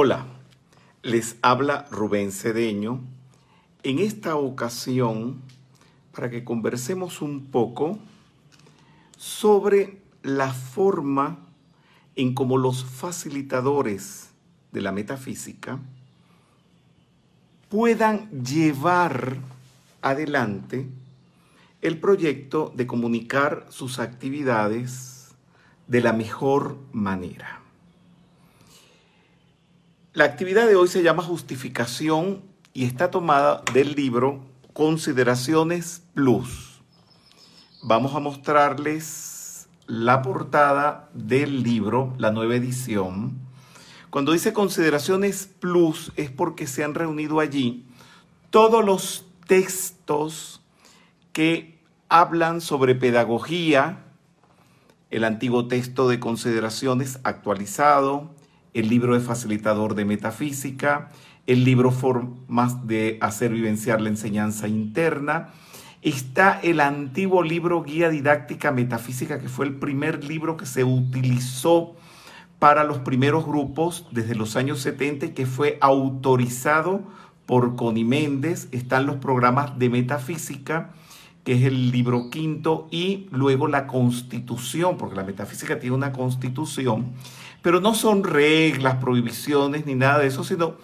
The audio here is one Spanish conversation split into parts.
Hola, les habla Rubén Cedeño. En esta ocasión, para que conversemos un poco sobre la forma en cómo los facilitadores de la metafísica puedan llevar adelante el proyecto de comunicar sus actividades de la mejor manera. La actividad de hoy se llama justificación y está tomada del libro Consideraciones Plus. Vamos a mostrarles la portada del libro, la nueva edición. Cuando dice Consideraciones Plus es porque se han reunido allí todos los textos que hablan sobre pedagogía, el antiguo texto de consideraciones actualizado, el libro de facilitador de metafísica, el libro Formas de hacer vivenciar la enseñanza interna, está el antiguo libro Guía Didáctica Metafísica, que fue el primer libro que se utilizó para los primeros grupos desde los años 70 que fue autorizado por Coniméndez. Méndez. Están los programas de metafísica es el libro quinto, y luego la constitución, porque la metafísica tiene una constitución, pero no son reglas, prohibiciones ni nada de eso, sino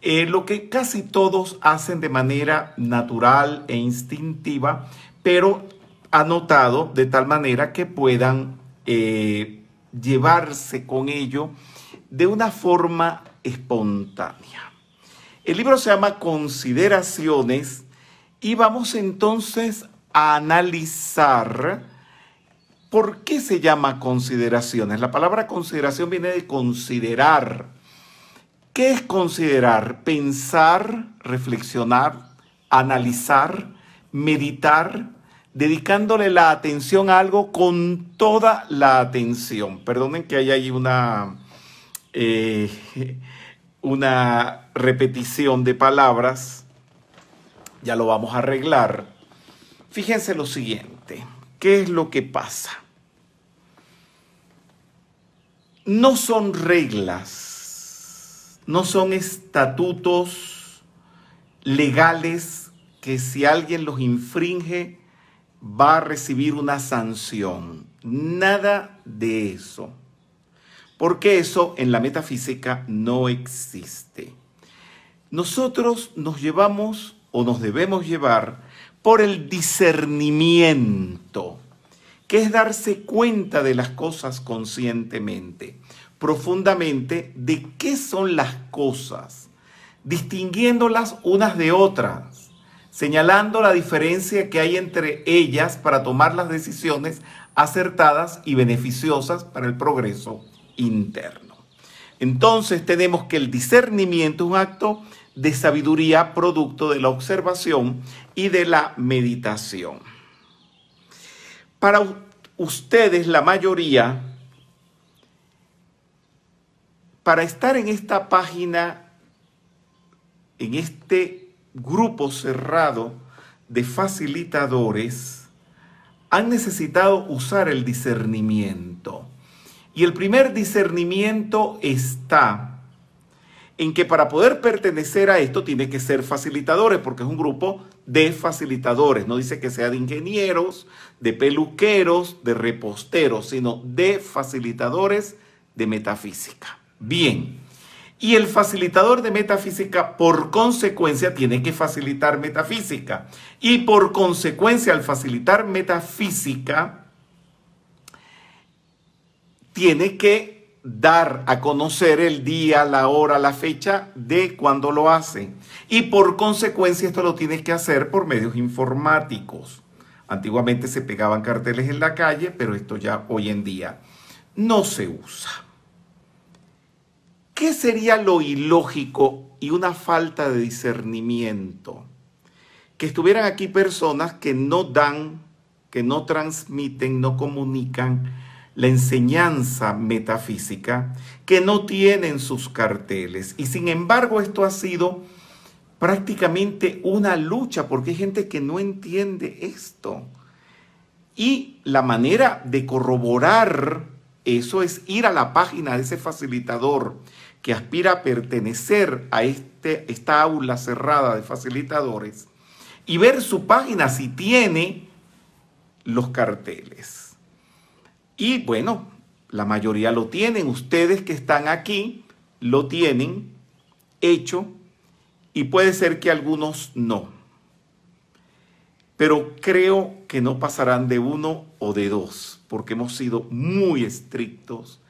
eh, lo que casi todos hacen de manera natural e instintiva, pero anotado de tal manera que puedan eh, llevarse con ello de una forma espontánea. El libro se llama Consideraciones y vamos entonces analizar por qué se llama consideraciones. La palabra consideración viene de considerar. ¿Qué es considerar? Pensar, reflexionar, analizar, meditar, dedicándole la atención a algo con toda la atención. Perdonen que haya ahí una, eh, una repetición de palabras. Ya lo vamos a arreglar. Fíjense lo siguiente, ¿qué es lo que pasa? No son reglas, no son estatutos legales que si alguien los infringe va a recibir una sanción. Nada de eso. Porque eso en la metafísica no existe. Nosotros nos llevamos o nos debemos llevar por el discernimiento, que es darse cuenta de las cosas conscientemente, profundamente, de qué son las cosas, distinguiéndolas unas de otras, señalando la diferencia que hay entre ellas para tomar las decisiones acertadas y beneficiosas para el progreso interno. Entonces tenemos que el discernimiento es un acto de sabiduría producto de la observación y de la meditación. Para ustedes, la mayoría, para estar en esta página, en este grupo cerrado de facilitadores, han necesitado usar el discernimiento. Y el primer discernimiento está en que para poder pertenecer a esto tiene que ser facilitadores, porque es un grupo de facilitadores. No dice que sea de ingenieros, de peluqueros, de reposteros, sino de facilitadores de metafísica. Bien. Y el facilitador de metafísica, por consecuencia, tiene que facilitar metafísica. Y por consecuencia, al facilitar metafísica, tiene que dar a conocer el día, la hora, la fecha de cuando lo hace. Y por consecuencia esto lo tienes que hacer por medios informáticos. Antiguamente se pegaban carteles en la calle, pero esto ya hoy en día no se usa. ¿Qué sería lo ilógico y una falta de discernimiento? Que estuvieran aquí personas que no dan, que no transmiten, no comunican, la enseñanza metafísica que no tienen sus carteles. Y sin embargo esto ha sido prácticamente una lucha porque hay gente que no entiende esto. Y la manera de corroborar eso es ir a la página de ese facilitador que aspira a pertenecer a este, esta aula cerrada de facilitadores y ver su página si tiene los carteles. Y bueno, la mayoría lo tienen. Ustedes que están aquí lo tienen hecho y puede ser que algunos no. Pero creo que no pasarán de uno o de dos, porque hemos sido muy estrictos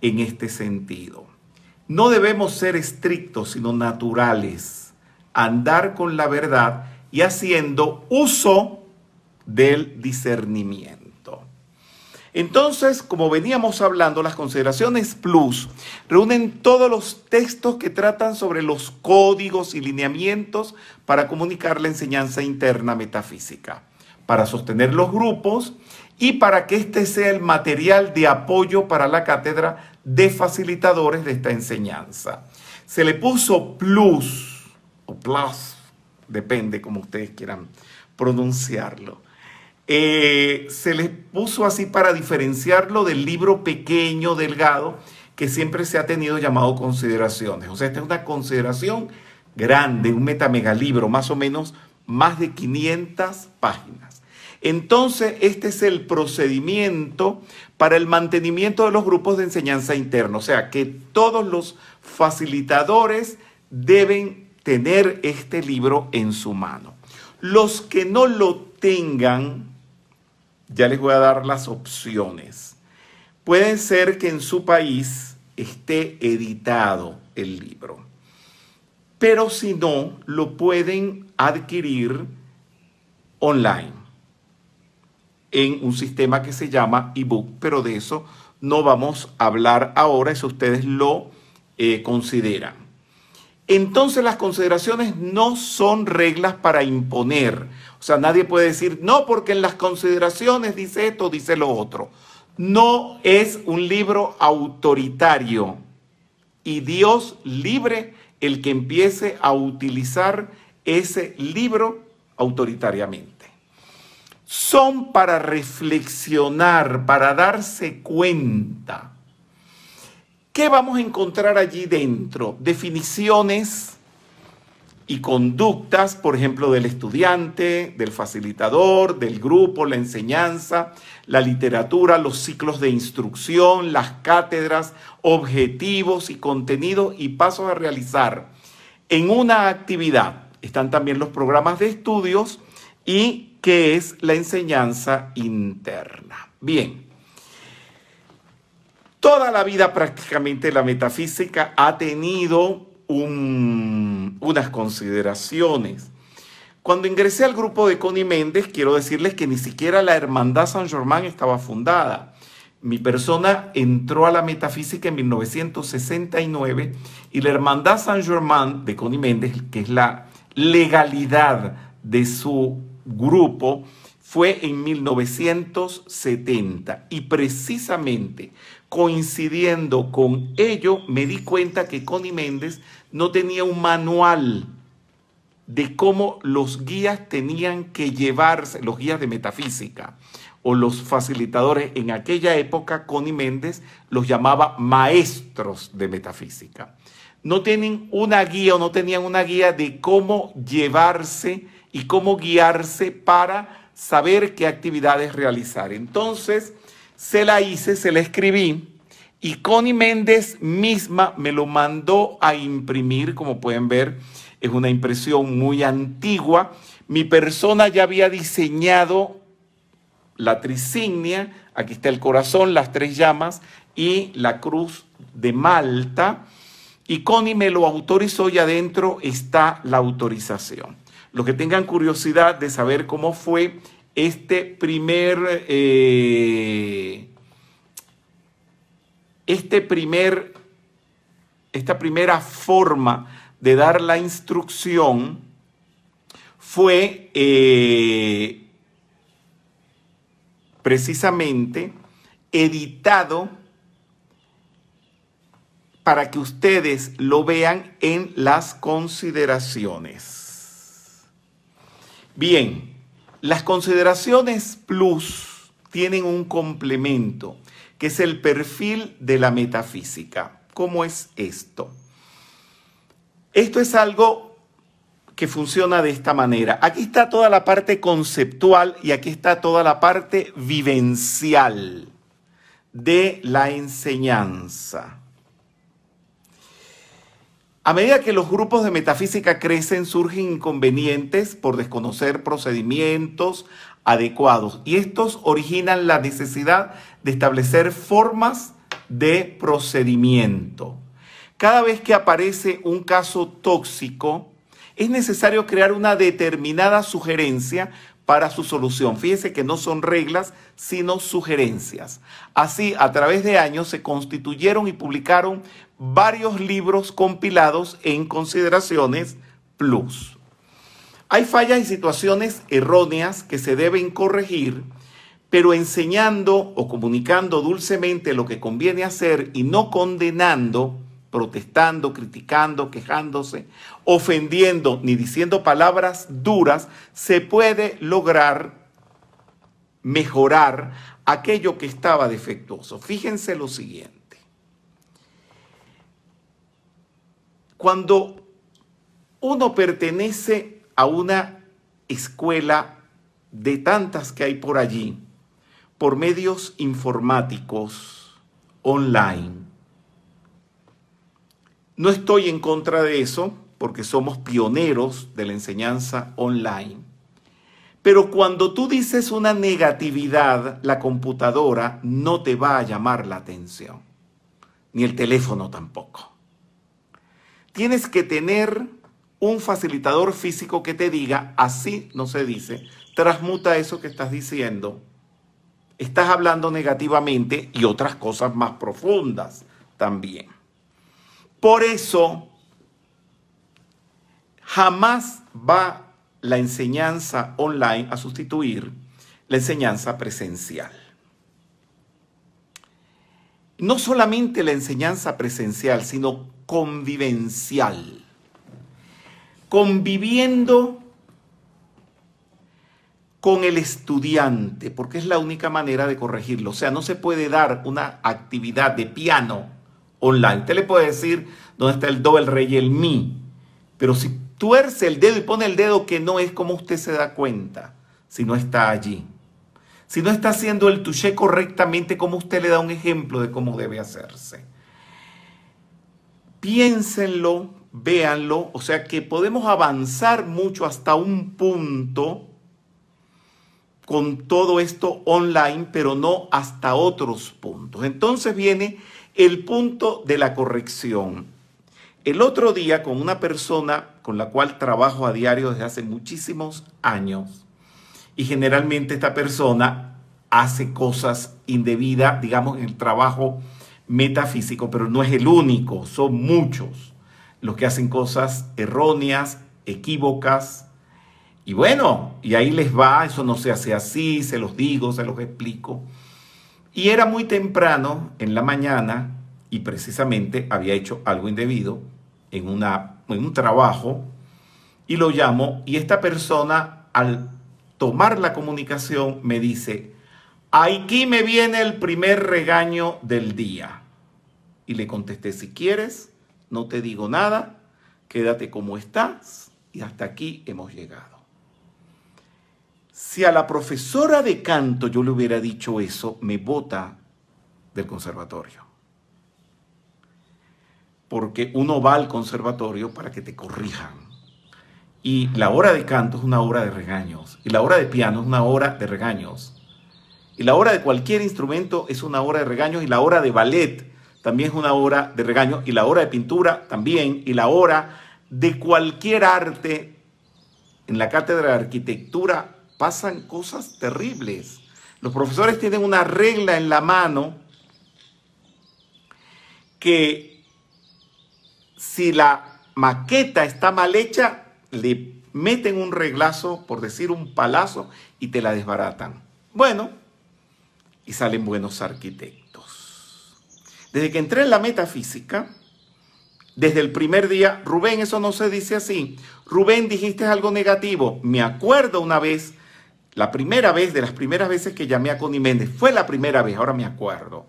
en este sentido. No debemos ser estrictos, sino naturales, andar con la verdad y haciendo uso del discernimiento. Entonces, como veníamos hablando, las consideraciones plus reúnen todos los textos que tratan sobre los códigos y lineamientos para comunicar la enseñanza interna metafísica, para sostener los grupos y para que este sea el material de apoyo para la cátedra de facilitadores de esta enseñanza. Se le puso plus o plus, depende como ustedes quieran pronunciarlo eh, se les puso así para diferenciarlo del libro pequeño, delgado, que siempre se ha tenido llamado consideraciones. O sea, esta es una consideración grande, un metamegalibro, más o menos más de 500 páginas. Entonces, este es el procedimiento para el mantenimiento de los grupos de enseñanza interna, o sea, que todos los facilitadores deben tener este libro en su mano. Los que no lo tengan, ya les voy a dar las opciones. Puede ser que en su país esté editado el libro, pero si no, lo pueden adquirir online en un sistema que se llama ebook, pero de eso no vamos a hablar ahora, si ustedes lo eh, consideran entonces las consideraciones no son reglas para imponer. O sea, nadie puede decir, no, porque en las consideraciones dice esto, dice lo otro. No es un libro autoritario. Y Dios libre el que empiece a utilizar ese libro autoritariamente. Son para reflexionar, para darse cuenta ¿Qué vamos a encontrar allí dentro? Definiciones y conductas, por ejemplo, del estudiante, del facilitador, del grupo, la enseñanza, la literatura, los ciclos de instrucción, las cátedras, objetivos y contenidos y pasos a realizar en una actividad. Están también los programas de estudios y qué es la enseñanza interna. Bien, Toda la vida prácticamente la metafísica ha tenido unas consideraciones. Cuando ingresé al grupo de Connie Méndez, quiero decirles que ni siquiera la Hermandad San Germán estaba fundada. Mi persona entró a la metafísica en 1969 y la Hermandad San Germán de Connie Méndez, que es la legalidad de su grupo, fue en 1970. Y precisamente coincidiendo con ello, me di cuenta que Connie Méndez no tenía un manual de cómo los guías tenían que llevarse, los guías de metafísica o los facilitadores en aquella época, Connie Méndez los llamaba maestros de metafísica. No tienen una guía o no tenían una guía de cómo llevarse y cómo guiarse para saber qué actividades realizar. Entonces, se la hice, se la escribí y Connie Méndez misma me lo mandó a imprimir, como pueden ver, es una impresión muy antigua. Mi persona ya había diseñado la trisignia, aquí está el corazón, las tres llamas y la cruz de Malta. Y Connie me lo autorizó y adentro está la autorización. Los que tengan curiosidad de saber cómo fue este primer, eh, este primer, esta primera forma de dar la instrucción fue eh, precisamente editado para que ustedes lo vean en las consideraciones. Bien. Las consideraciones plus tienen un complemento, que es el perfil de la metafísica. ¿Cómo es esto? Esto es algo que funciona de esta manera. Aquí está toda la parte conceptual y aquí está toda la parte vivencial de la enseñanza. A medida que los grupos de metafísica crecen, surgen inconvenientes por desconocer procedimientos adecuados y estos originan la necesidad de establecer formas de procedimiento. Cada vez que aparece un caso tóxico, es necesario crear una determinada sugerencia para su solución. Fíjese que no son reglas, sino sugerencias. Así, a través de años se constituyeron y publicaron varios libros compilados en consideraciones plus. Hay fallas y situaciones erróneas que se deben corregir, pero enseñando o comunicando dulcemente lo que conviene hacer y no condenando, protestando, criticando, quejándose, ofendiendo ni diciendo palabras duras, se puede lograr mejorar aquello que estaba defectuoso. Fíjense lo siguiente. cuando uno pertenece a una escuela de tantas que hay por allí, por medios informáticos, online, no estoy en contra de eso, porque somos pioneros de la enseñanza online. Pero cuando tú dices una negatividad, la computadora no te va a llamar la atención, ni el teléfono tampoco tienes que tener un facilitador físico que te diga, así no se dice, transmuta eso que estás diciendo. Estás hablando negativamente y otras cosas más profundas también. Por eso, jamás va la enseñanza online a sustituir la enseñanza presencial no solamente la enseñanza presencial, sino convivencial. Conviviendo con el estudiante, porque es la única manera de corregirlo. O sea, no se puede dar una actividad de piano online. Usted le puede decir dónde está el do, el rey y el mi, pero si tuerce el dedo y pone el dedo que no es como usted se da cuenta, si no está allí. Si no está haciendo el touché correctamente, ¿cómo usted le da un ejemplo de cómo debe hacerse? Piénsenlo, véanlo, o sea que podemos avanzar mucho hasta un punto con todo esto online, pero no hasta otros puntos. Entonces viene el punto de la corrección. El otro día con una persona con la cual trabajo a diario desde hace muchísimos años, y generalmente esta persona hace cosas indebidas, digamos, en el trabajo metafísico, pero no es el único, son muchos los que hacen cosas erróneas, equívocas, y bueno, y ahí les va, eso no se hace así, se los digo, se los explico. Y era muy temprano en la mañana y precisamente había hecho algo indebido en, una, en un trabajo y lo llamo y esta persona al tomar la comunicación, me dice, aquí me viene el primer regaño del día. Y le contesté, si quieres, no te digo nada, quédate como estás y hasta aquí hemos llegado. Si a la profesora de canto yo le hubiera dicho eso, me bota del conservatorio. Porque uno va al conservatorio para que te corrijan y la hora de canto es una hora de regaños. Y la hora de piano es una hora de regaños. Y la hora de cualquier instrumento es una hora de regaños. Y la hora de ballet también es una hora de regaños. Y la hora de pintura también. Y la hora de cualquier arte. En la cátedra de arquitectura pasan cosas terribles. Los profesores tienen una regla en la mano que si la maqueta está mal hecha, le meten un reglazo, por decir un palazo, y te la desbaratan. Bueno, y salen buenos arquitectos. Desde que entré en la metafísica, desde el primer día, Rubén, eso no se dice así. Rubén, dijiste algo negativo. Me acuerdo una vez, la primera vez, de las primeras veces que llamé a Connie Méndez, fue la primera vez, ahora me acuerdo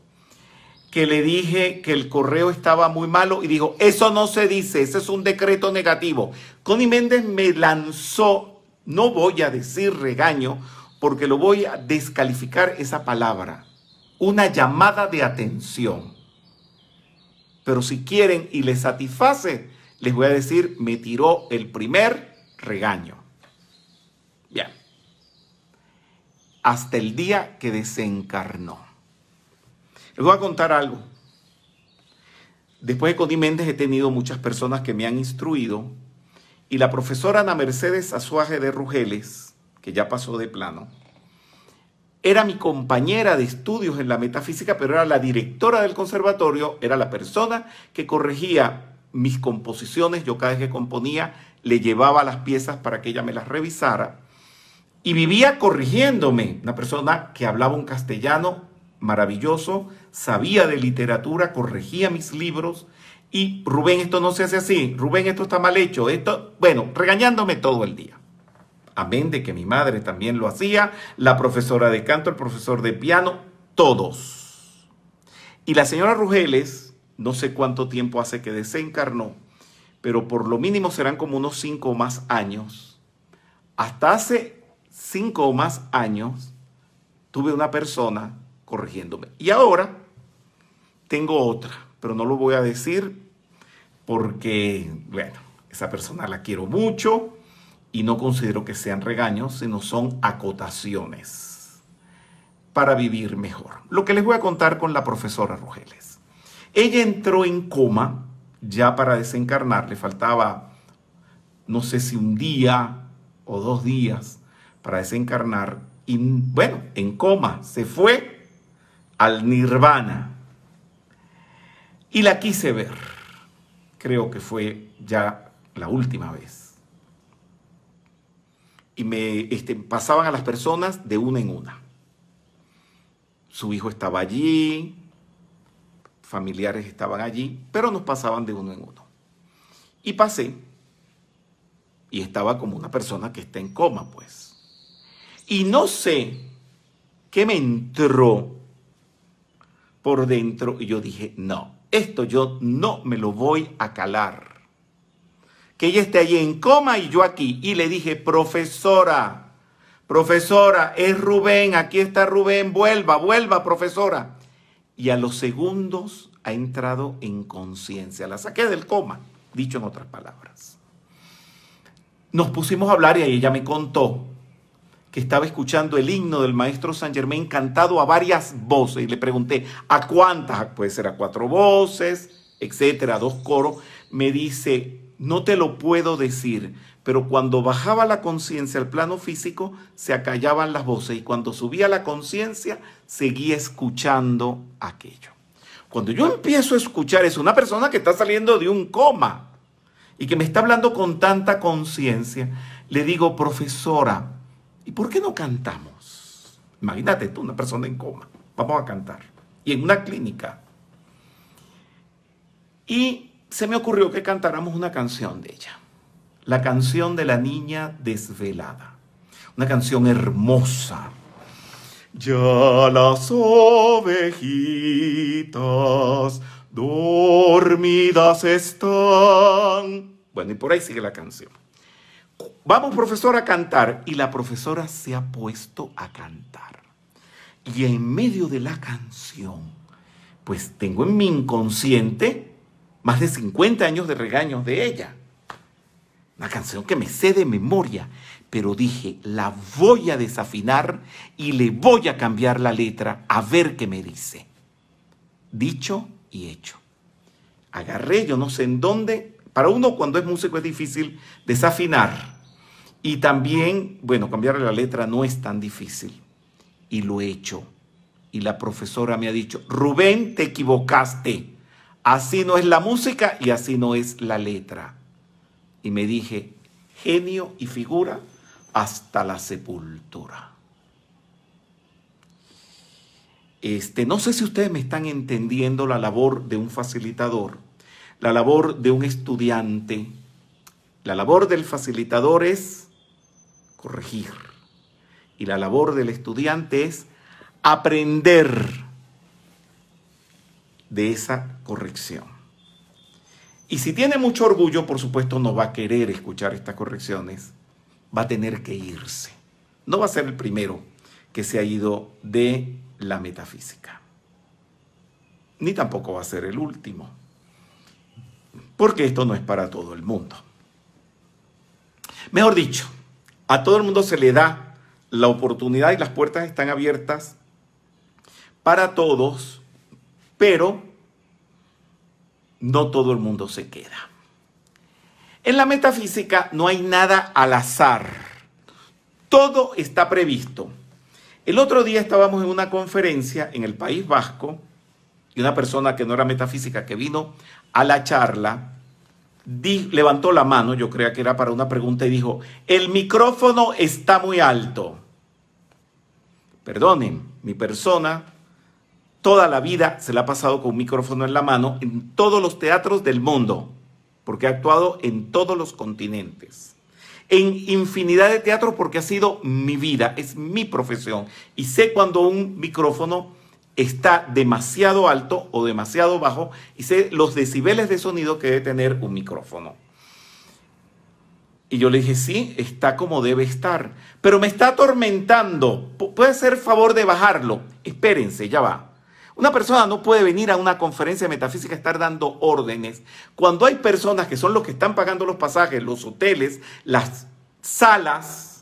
que le dije que el correo estaba muy malo y dijo, eso no se dice, ese es un decreto negativo. Connie Méndez me lanzó, no voy a decir regaño, porque lo voy a descalificar esa palabra, una llamada de atención. Pero si quieren y les satisface, les voy a decir, me tiró el primer regaño. Bien. Hasta el día que desencarnó. Les voy a contar algo. Después de Connie Méndez he tenido muchas personas que me han instruido y la profesora Ana Mercedes Azuaje de Rugeles, que ya pasó de plano, era mi compañera de estudios en la metafísica, pero era la directora del conservatorio, era la persona que corregía mis composiciones, yo cada vez que componía le llevaba las piezas para que ella me las revisara y vivía corrigiéndome, una persona que hablaba un castellano maravilloso, sabía de literatura, corregía mis libros y Rubén, esto no se hace así, Rubén, esto está mal hecho, esto, bueno, regañándome todo el día. Amén de que mi madre también lo hacía, la profesora de canto, el profesor de piano, todos. Y la señora Rugeles, no sé cuánto tiempo hace que desencarnó, pero por lo mínimo serán como unos cinco o más años. Hasta hace cinco o más años tuve una persona corrigiéndome. Y ahora tengo otra, pero no lo voy a decir porque, bueno, esa persona la quiero mucho y no considero que sean regaños, sino son acotaciones para vivir mejor. Lo que les voy a contar con la profesora Rogeles. Ella entró en coma ya para desencarnar, le faltaba no sé si un día o dos días para desencarnar y bueno, en coma, se fue al nirvana. Y la quise ver. Creo que fue ya la última vez. Y me este, pasaban a las personas de una en una. Su hijo estaba allí, familiares estaban allí, pero nos pasaban de uno en uno. Y pasé y estaba como una persona que está en coma, pues. Y no sé qué me entró por dentro y yo dije, no, esto yo no me lo voy a calar. Que ella esté allí en coma y yo aquí. Y le dije, profesora, profesora, es Rubén, aquí está Rubén, vuelva, vuelva, profesora. Y a los segundos ha entrado en conciencia, la saqué del coma, dicho en otras palabras. Nos pusimos a hablar y ella me contó que estaba escuchando el himno del maestro San Germain cantado a varias voces y le pregunté, ¿a cuántas? Puede ser a cuatro voces, etcétera, dos coros. Me dice, no te lo puedo decir, pero cuando bajaba la conciencia al plano físico, se acallaban las voces y cuando subía la conciencia, seguía escuchando aquello. Cuando yo empiezo a escuchar es una persona que está saliendo de un coma y que me está hablando con tanta conciencia, le digo, profesora, ¿Y por qué no cantamos? Imagínate tú, una persona en coma. Vamos a cantar. Y en una clínica. Y se me ocurrió que cantáramos una canción de ella. La canción de la niña desvelada. Una canción hermosa. Ya las ovejitas dormidas están. Bueno, y por ahí sigue la canción vamos profesora a cantar. Y la profesora se ha puesto a cantar. Y en medio de la canción, pues tengo en mi inconsciente más de 50 años de regaños de ella. Una canción que me sé de memoria, pero dije, la voy a desafinar y le voy a cambiar la letra a ver qué me dice. Dicho y hecho. Agarré, yo no sé en dónde, para uno cuando es músico es difícil desafinar y también, bueno, cambiarle la letra no es tan difícil. Y lo he hecho. Y la profesora me ha dicho, Rubén, te equivocaste. Así no es la música y así no es la letra. Y me dije, genio y figura hasta la sepultura. Este, no sé si ustedes me están entendiendo la labor de un facilitador, la labor de un estudiante. La labor del facilitador es corregir. Y la labor del estudiante es aprender de esa corrección. Y si tiene mucho orgullo, por supuesto, no va a querer escuchar estas correcciones, va a tener que irse. No va a ser el primero que se ha ido de la metafísica. Ni tampoco va a ser el último, porque esto no es para todo el mundo. Mejor dicho, a todo el mundo se le da la oportunidad y las puertas están abiertas para todos, pero no todo el mundo se queda. En la metafísica no hay nada al azar. Todo está previsto. El otro día estábamos en una conferencia en el País Vasco y una persona que no era metafísica que vino a la charla levantó la mano, yo creía que era para una pregunta, y dijo, el micrófono está muy alto. Perdonen, mi persona toda la vida se la ha pasado con un micrófono en la mano en todos los teatros del mundo, porque ha actuado en todos los continentes. En infinidad de teatros porque ha sido mi vida, es mi profesión. Y sé cuando un micrófono está demasiado alto o demasiado bajo y sé los decibeles de sonido que debe tener un micrófono. Y yo le dije, sí, está como debe estar, pero me está atormentando. ¿Puede hacer favor de bajarlo? Espérense, ya va. Una persona no puede venir a una conferencia metafísica a estar dando órdenes cuando hay personas que son los que están pagando los pasajes, los hoteles, las salas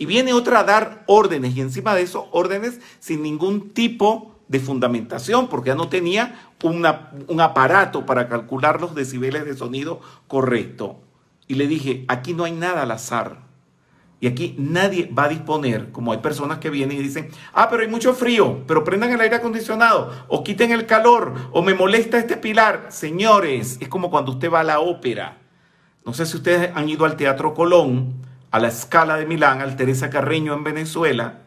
y viene otra a dar órdenes y encima de eso órdenes sin ningún tipo de fundamentación porque ya no tenía un aparato para calcular los decibeles de sonido correcto. Y le dije, aquí no hay nada al azar. Y aquí nadie va a disponer, como hay personas que vienen y dicen, ah, pero hay mucho frío, pero prendan el aire acondicionado, o quiten el calor, o me molesta este pilar. Señores, es como cuando usted va a la ópera. No sé si ustedes han ido al Teatro Colón, a la escala de Milán, al Teresa Carreño en Venezuela,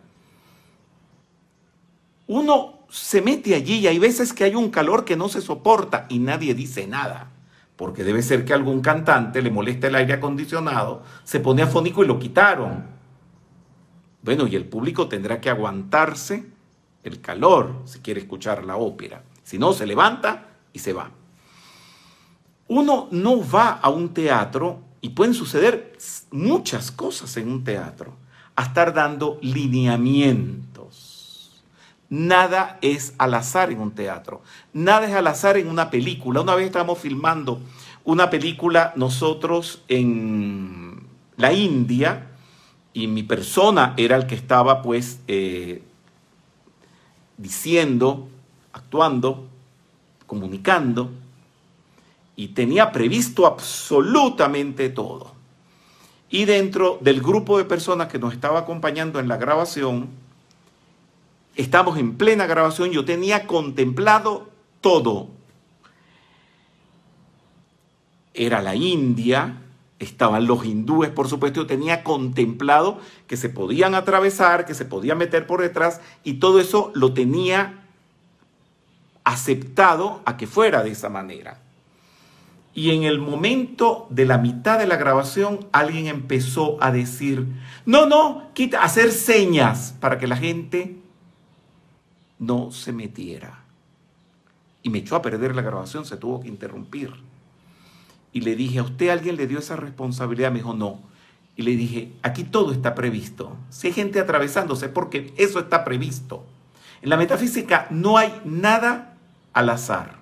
uno se mete allí y hay veces que hay un calor que no se soporta y nadie dice nada, porque debe ser que algún cantante le molesta el aire acondicionado, se pone afónico y lo quitaron. Bueno, y el público tendrá que aguantarse el calor si quiere escuchar la ópera. Si no, se levanta y se va. Uno no va a un teatro y pueden suceder muchas cosas en un teatro, a estar dando lineamientos. Nada es al azar en un teatro, nada es al azar en una película. Una vez estábamos filmando una película nosotros en la India y mi persona era el que estaba pues eh, diciendo, actuando, comunicando y tenía previsto absolutamente todo. Y dentro del grupo de personas que nos estaba acompañando en la grabación, estamos en plena grabación, yo tenía contemplado todo. Era la India, estaban los hindúes, por supuesto, yo tenía contemplado que se podían atravesar, que se podían meter por detrás, y todo eso lo tenía aceptado a que fuera de esa manera. Y en el momento de la mitad de la grabación, alguien empezó a decir, no, no, quita, hacer señas para que la gente no se metiera. Y me echó a perder la grabación, se tuvo que interrumpir. Y le dije, ¿a usted alguien le dio esa responsabilidad? Me dijo, no. Y le dije, aquí todo está previsto. Si hay gente atravesándose, porque eso está previsto. En la metafísica no hay nada al azar.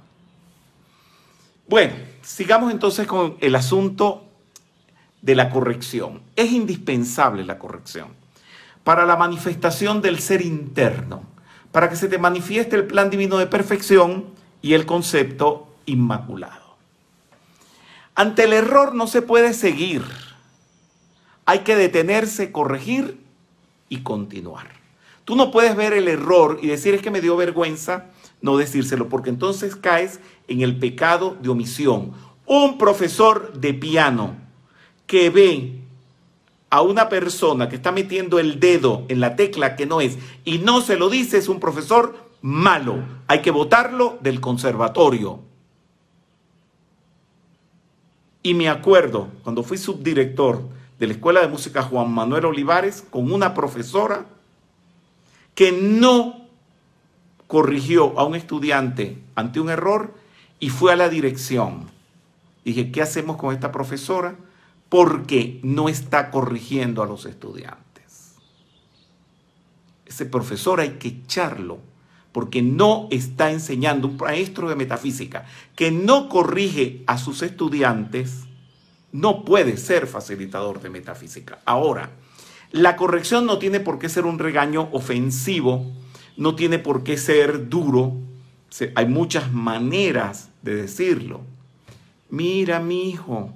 Bueno sigamos entonces con el asunto de la corrección. Es indispensable la corrección para la manifestación del ser interno, para que se te manifieste el plan divino de perfección y el concepto inmaculado. Ante el error no se puede seguir. Hay que detenerse, corregir y continuar. Tú no puedes ver el error y decir es que me dio vergüenza no decírselo, porque entonces caes en el pecado de omisión. Un profesor de piano que ve a una persona que está metiendo el dedo en la tecla que no es y no se lo dice es un profesor malo. Hay que votarlo del conservatorio. Y me acuerdo cuando fui subdirector de la Escuela de Música Juan Manuel Olivares con una profesora que no corrigió a un estudiante ante un error y fue a la dirección. Dije, ¿qué hacemos con esta profesora? Porque no está corrigiendo a los estudiantes. Ese profesor hay que echarlo porque no está enseñando un maestro de metafísica que no corrige a sus estudiantes. No puede ser facilitador de metafísica. Ahora, la corrección no tiene por qué ser un regaño ofensivo no tiene por qué ser duro. hay muchas maneras de decirlo. Mira, mi hijo,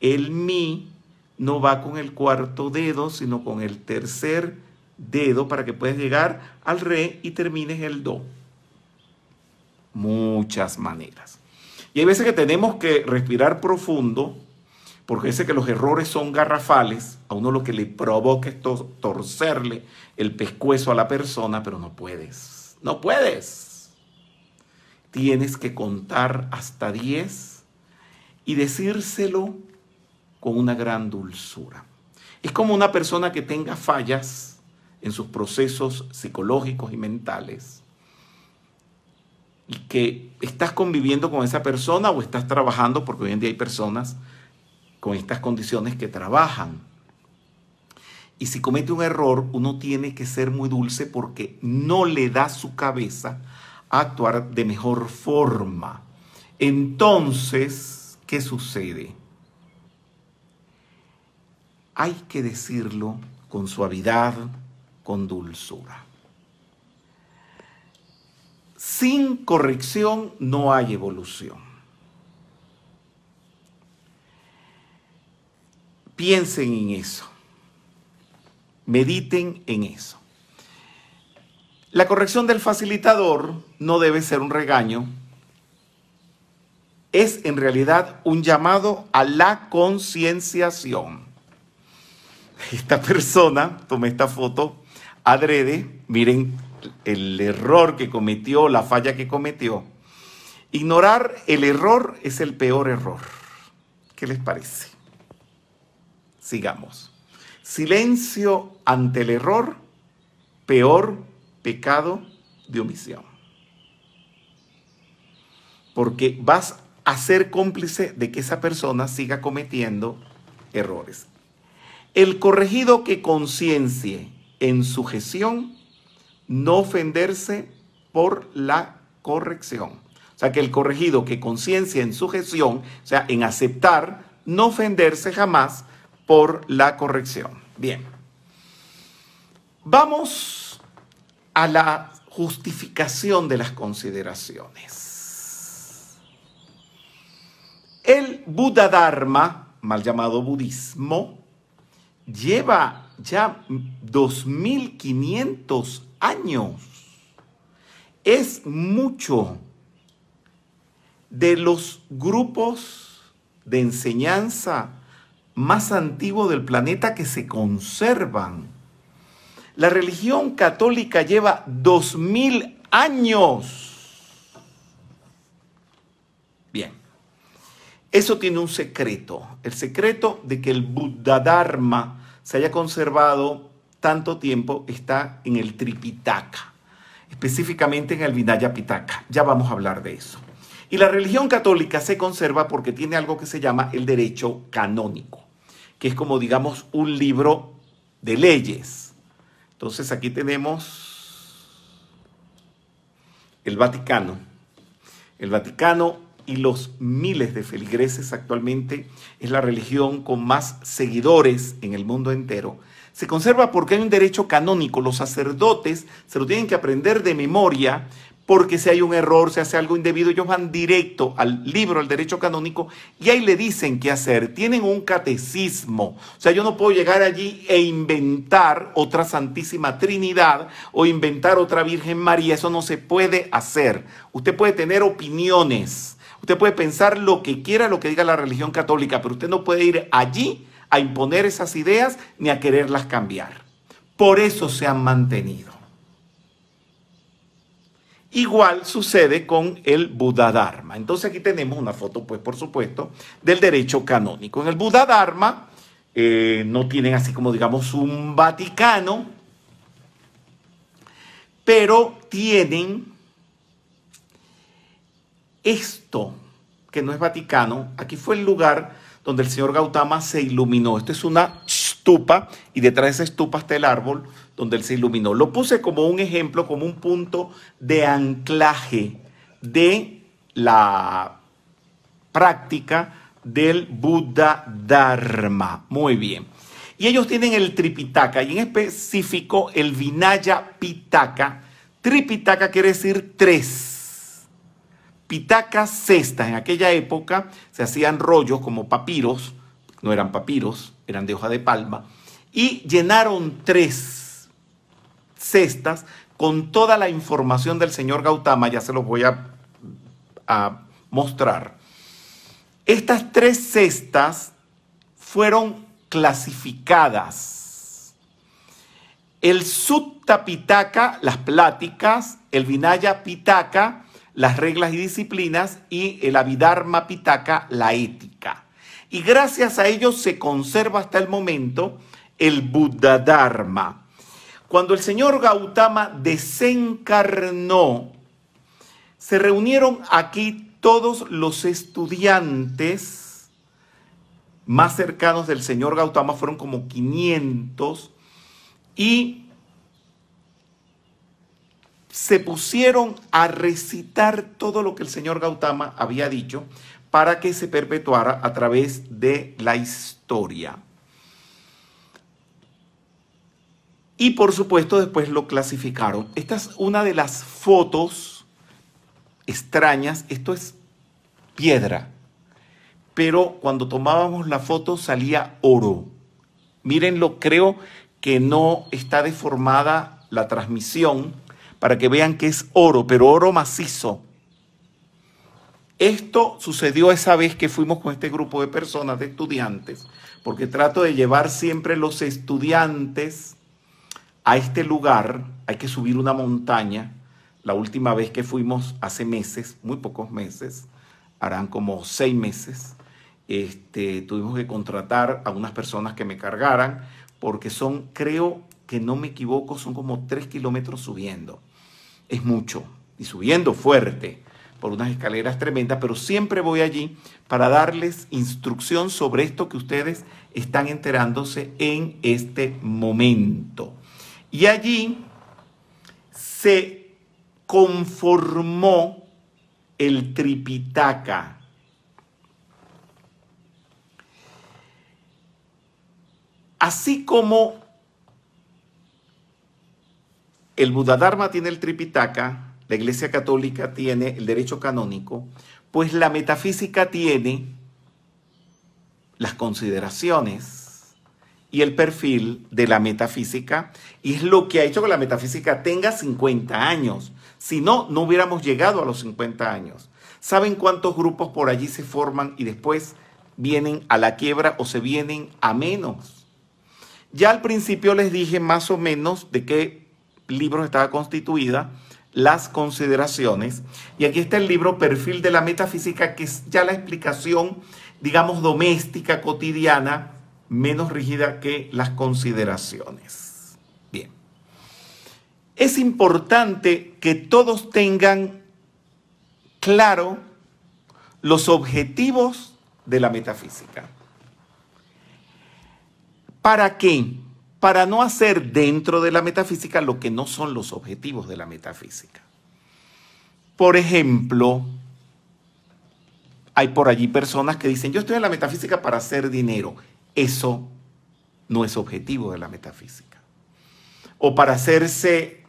el mi no va con el cuarto dedo, sino con el tercer dedo para que puedas llegar al re y termines el do. Muchas maneras. Y hay veces que tenemos que respirar profundo porque dice que los errores son garrafales, a uno lo que le provoca es torcerle el pescuezo a la persona, pero no puedes, no puedes. Tienes que contar hasta 10 y decírselo con una gran dulzura. Es como una persona que tenga fallas en sus procesos psicológicos y mentales y que estás conviviendo con esa persona o estás trabajando, porque hoy en día hay personas con estas condiciones que trabajan. Y si comete un error, uno tiene que ser muy dulce porque no le da su cabeza a actuar de mejor forma. Entonces, ¿qué sucede? Hay que decirlo con suavidad, con dulzura. Sin corrección no hay evolución. Piensen en eso. Mediten en eso. La corrección del facilitador no debe ser un regaño. Es en realidad un llamado a la concienciación. Esta persona, tome esta foto adrede, miren el error que cometió, la falla que cometió. Ignorar el error es el peor error. ¿Qué les parece? sigamos. Silencio ante el error, peor pecado de omisión. Porque vas a ser cómplice de que esa persona siga cometiendo errores. El corregido que conciencie en sujeción, no ofenderse por la corrección. O sea, que el corregido que conciencia en sujeción, o sea, en aceptar, no ofenderse jamás por la corrección. Bien, vamos a la justificación de las consideraciones. El Buda Dharma, mal llamado budismo, lleva ya 2500 años. Es mucho de los grupos de enseñanza más antiguo del planeta que se conservan. La religión católica lleva dos mil años. Bien, eso tiene un secreto, el secreto de que el Buddha se haya conservado tanto tiempo está en el Tripitaka, específicamente en el Vinaya Pitaka. Ya vamos a hablar de eso. Y la religión católica se conserva porque tiene algo que se llama el derecho canónico que es como digamos un libro de leyes. Entonces aquí tenemos el Vaticano. El Vaticano y los miles de feligreses actualmente es la religión con más seguidores en el mundo entero. Se conserva porque hay un derecho canónico. Los sacerdotes se lo tienen que aprender de memoria porque si hay un error, se hace algo indebido, ellos van directo al libro, al derecho canónico, y ahí le dicen qué hacer. Tienen un catecismo. O sea, yo no puedo llegar allí e inventar otra Santísima Trinidad o inventar otra Virgen María. Eso no se puede hacer. Usted puede tener opiniones. Usted puede pensar lo que quiera, lo que diga la religión católica, pero usted no puede ir allí a imponer esas ideas ni a quererlas cambiar. Por eso se han mantenido. Igual sucede con el Buda Dharma. Entonces aquí tenemos una foto, pues por supuesto, del derecho canónico. En el Buda Dharma eh, no tienen así como digamos un Vaticano, pero tienen esto, que no es Vaticano. Aquí fue el lugar donde el señor Gautama se iluminó. Esto es una y detrás de esa estupa está el árbol donde él se iluminó. Lo puse como un ejemplo, como un punto de anclaje de la práctica del Buda Dharma. Muy bien. Y ellos tienen el Tripitaka y en específico el Vinaya Pitaka. Tripitaka quiere decir tres. Pitaka cesta. En aquella época se hacían rollos como papiros no eran papiros, eran de hoja de palma, y llenaron tres cestas con toda la información del señor Gautama, ya se los voy a, mostrar. Estas tres cestas fueron clasificadas. El Sutta Pitaka, las pláticas, el Vinaya Pitaka, las reglas y disciplinas, y el Abhidharma Pitaka, la ética. Y gracias a ellos se conserva hasta el momento el Buddha Dharma. Cuando el señor Gautama desencarnó, se reunieron aquí todos los estudiantes más cercanos del señor Gautama, fueron como 500, y se pusieron a recitar todo lo que el señor Gautama había dicho, para que se perpetuara a través de la historia. Y por supuesto después lo clasificaron. Esta es una de las fotos extrañas. Esto es piedra. Pero cuando tomábamos la foto salía oro. Mírenlo, creo que no está deformada la transmisión para que vean que es oro, pero oro macizo. Esto sucedió esa vez que fuimos con este grupo de personas, de estudiantes, porque trato de llevar siempre los estudiantes a este lugar. Hay que subir una montaña. La última vez que fuimos hace meses, muy pocos meses, harán como seis meses, este, tuvimos que contratar a unas personas que me cargaran, porque son, creo que no me equivoco, son como tres kilómetros subiendo. Es mucho y subiendo fuerte por unas escaleras tremendas, pero siempre voy allí para darles instrucción sobre esto que ustedes están enterándose en este momento. Y allí se conformó el Tripitaka. Así como el Buda Dharma tiene el Tripitaka, la Iglesia Católica tiene el derecho canónico, pues la metafísica tiene las consideraciones y el perfil de la metafísica, y es lo que ha hecho que la metafísica tenga 50 años. Si no, no hubiéramos llegado a los 50 años. ¿Saben cuántos grupos por allí se forman y después vienen a la quiebra o se vienen a menos? Ya al principio les dije más o menos de qué libros estaba constituida las consideraciones. Y aquí está el libro Perfil de la Metafísica, que es ya la explicación, digamos, doméstica, cotidiana, menos rígida que las consideraciones. Bien. Es importante que todos tengan claro los objetivos de la metafísica. ¿Para qué? para no hacer dentro de la metafísica lo que no son los objetivos de la metafísica. Por ejemplo, hay por allí personas que dicen, yo estoy en la metafísica para hacer dinero. Eso no es objetivo de la metafísica. O para hacerse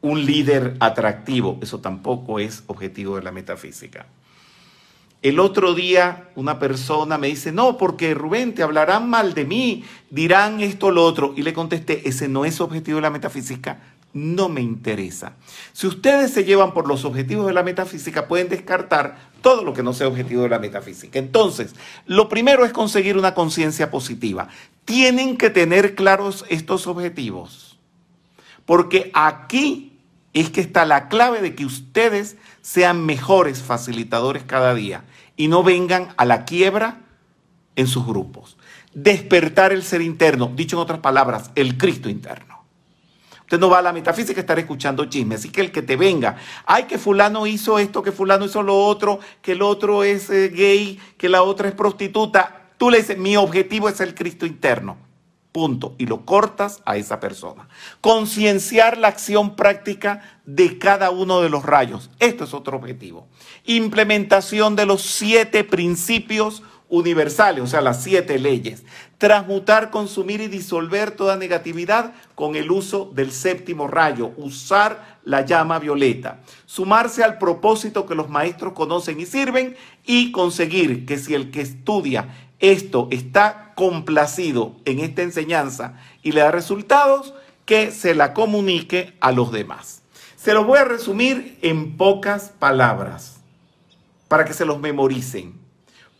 un líder atractivo, eso tampoco es objetivo de la metafísica. El otro día una persona me dice, no, porque Rubén, te hablarán mal de mí, dirán esto, o lo otro. Y le contesté, ese no es objetivo de la metafísica, no me interesa. Si ustedes se llevan por los objetivos de la metafísica, pueden descartar todo lo que no sea objetivo de la metafísica. Entonces, lo primero es conseguir una conciencia positiva. Tienen que tener claros estos objetivos, porque aquí es que está la clave de que ustedes sean mejores facilitadores cada día y no vengan a la quiebra en sus grupos. Despertar el ser interno, dicho en otras palabras, el Cristo interno. Usted no va a la metafísica a estar escuchando chismes, así que el que te venga, ay que fulano hizo esto, que fulano hizo lo otro, que el otro es eh, gay, que la otra es prostituta, tú le dices, mi objetivo es el Cristo interno. Punto. Y lo cortas a esa persona. Concienciar la acción práctica de cada uno de los rayos. Esto es otro objetivo. Implementación de los siete principios universales, o sea, las siete leyes. Transmutar, consumir y disolver toda negatividad con el uso del séptimo rayo. Usar la llama violeta. Sumarse al propósito que los maestros conocen y sirven y conseguir que si el que estudia esto está complacido en esta enseñanza y le da resultados, que se la comunique a los demás. Se los voy a resumir en pocas palabras para que se los memoricen.